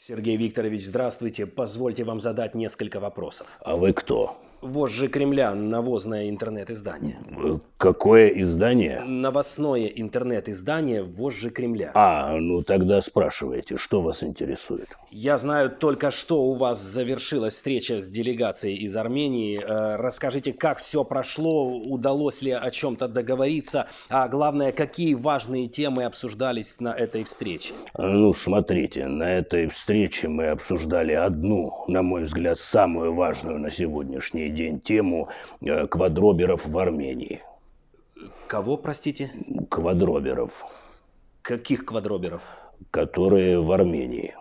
Сергей Викторович, здравствуйте. Позвольте вам задать несколько вопросов. А вы кто? Вожжи Кремля, навозное интернет-издание. Э, какое издание? Новостное интернет-издание «Вожжи Кремля». А, ну тогда спрашивайте, что вас интересует? Я знаю только, что у вас завершилась встреча с делегацией из Армении. Э, расскажите, как все прошло, удалось ли о чем-то договориться, а главное, какие важные темы обсуждались на этой встрече? Э, ну, смотрите, на этой встрече встрече мы обсуждали одну, на мой взгляд, самую важную на сегодняшний день тему э, квадроберов в Армении. Кого, простите? Квадроберов. Каких квадроберов? Которые в Армении.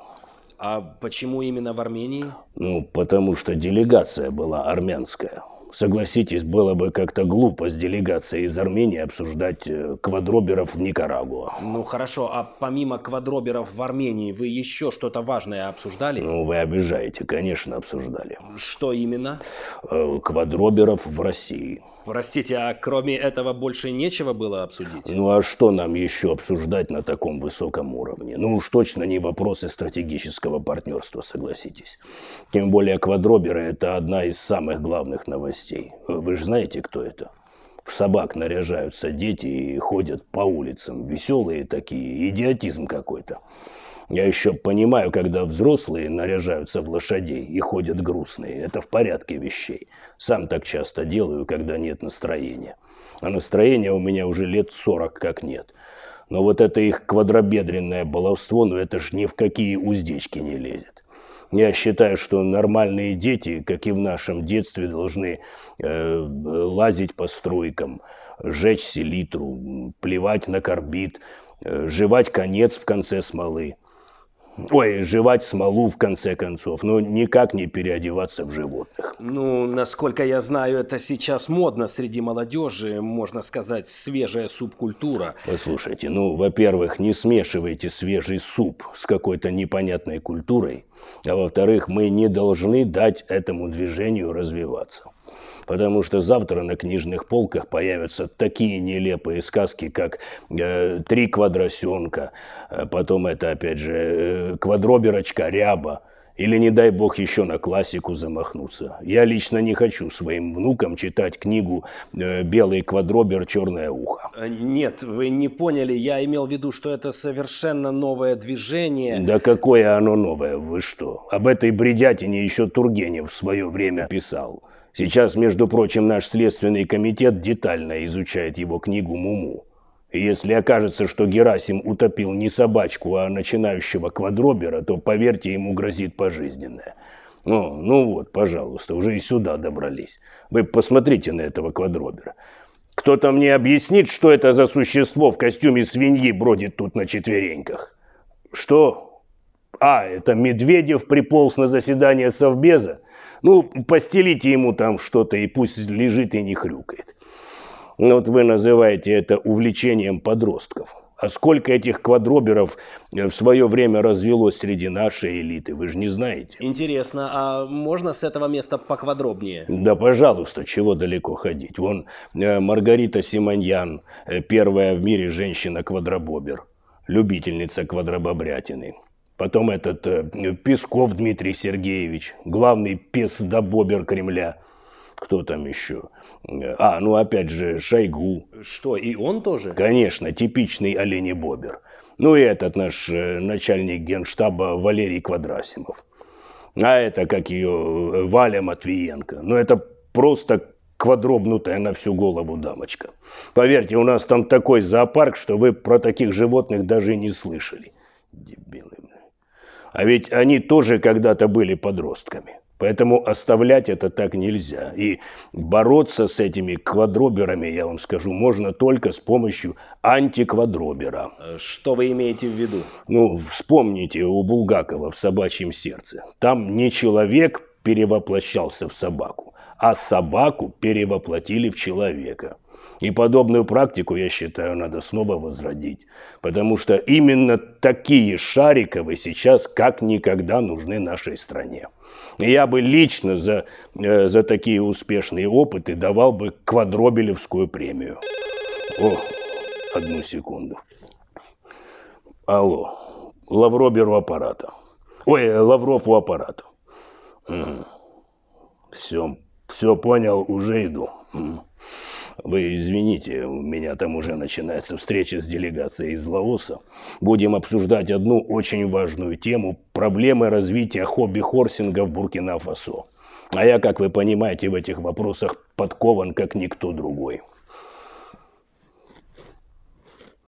А почему именно в Армении? Ну, потому что делегация была армянская. Согласитесь, было бы как-то глупо с делегацией из Армении обсуждать э, квадроберов в Никарагуа. Ну хорошо, а помимо квадроберов в Армении вы еще что-то важное обсуждали? Ну вы обижаете, конечно, обсуждали. Что именно? Э, квадроберов в России. Простите, а кроме этого больше нечего было обсудить? Ну а что нам еще обсуждать на таком высоком уровне? Ну уж точно не вопросы стратегического партнерства, согласитесь. Тем более квадроберы – это одна из самых главных новостей. Вы же знаете, кто это? В собак наряжаются дети и ходят по улицам. Веселые такие, идиотизм какой-то. Я еще понимаю, когда взрослые наряжаются в лошадей и ходят грустные. Это в порядке вещей. Сам так часто делаю, когда нет настроения. А настроения у меня уже лет сорок как нет. Но вот это их квадробедренное баловство, ну это ж ни в какие уздечки не лезет. Я считаю, что нормальные дети, как и в нашем детстве, должны э, лазить по стройкам, жечь селитру, плевать на корбит, э, жевать конец в конце смолы. Ой, жевать смолу в конце концов, но ну, никак не переодеваться в животных. Ну, насколько я знаю, это сейчас модно среди молодежи, можно сказать, свежая субкультура. Послушайте, ну, во-первых, не смешивайте свежий суп с какой-то непонятной культурой, а во-вторых, мы не должны дать этому движению развиваться потому что завтра на книжных полках появятся такие нелепые сказки, как э, «Три квадросенка», э, потом это, опять же, э, «Квадроберочка ряба», или, не дай бог, еще на классику замахнуться. Я лично не хочу своим внукам читать книгу э, «Белый квадробер. Черное ухо». Э, нет, вы не поняли. Я имел в виду, что это совершенно новое движение. Да какое оно новое? Вы что? Об этой бредятине еще Тургенев в свое время писал. Сейчас, между прочим, наш следственный комитет детально изучает его книгу «Муму». И если окажется, что Герасим утопил не собачку, а начинающего квадробера, то, поверьте, ему грозит пожизненное. Ну, ну вот, пожалуйста, уже и сюда добрались. Вы посмотрите на этого квадробера. Кто-то мне объяснит, что это за существо в костюме свиньи бродит тут на четвереньках? Что? А, это Медведев приполз на заседание совбеза. Ну, постелите ему там что-то, и пусть лежит и не хрюкает. Ну, вот вы называете это увлечением подростков. А сколько этих квадроберов э, в свое время развелось среди нашей элиты, вы же не знаете. Интересно, а можно с этого места поквадробнее? Да, пожалуйста, чего далеко ходить. Вон э, Маргарита Симоньян, э, первая в мире женщина-квадробобер, любительница квадробобрятины. Потом этот э, Песков Дмитрий Сергеевич, главный пес добобер Кремля. Кто там еще? А, ну опять же, Шойгу. Что, и он тоже? Конечно, типичный оленебобер. Ну и этот наш э, начальник генштаба Валерий Квадрасимов. А это, как ее, э, Валя Матвиенко. Ну это просто квадробнутая на всю голову дамочка. Поверьте, у нас там такой зоопарк, что вы про таких животных даже не слышали. Дебилы, а ведь они тоже когда-то были подростками. Поэтому оставлять это так нельзя. И бороться с этими квадроберами, я вам скажу, можно только с помощью антиквадробера. Что вы имеете в виду? Ну, вспомните у Булгакова в «Собачьем сердце». Там не человек перевоплощался в собаку, а собаку перевоплотили в человека. И подобную практику, я считаю, надо снова возродить, потому что именно такие Шариковы сейчас как никогда нужны нашей стране. И я бы лично за, э, за такие успешные опыты давал бы квадробелевскую премию. О, одну секунду. Алло, Лавроберу аппарата. Ой, Лавров у аппарата. Угу. Все, все понял, уже иду. Угу. Вы извините, у меня там уже начинается встреча с делегацией из Лаоса. Будем обсуждать одну очень важную тему – проблемы развития хобби-хорсинга в Буркина-Фасо. А я, как вы понимаете, в этих вопросах подкован как никто другой.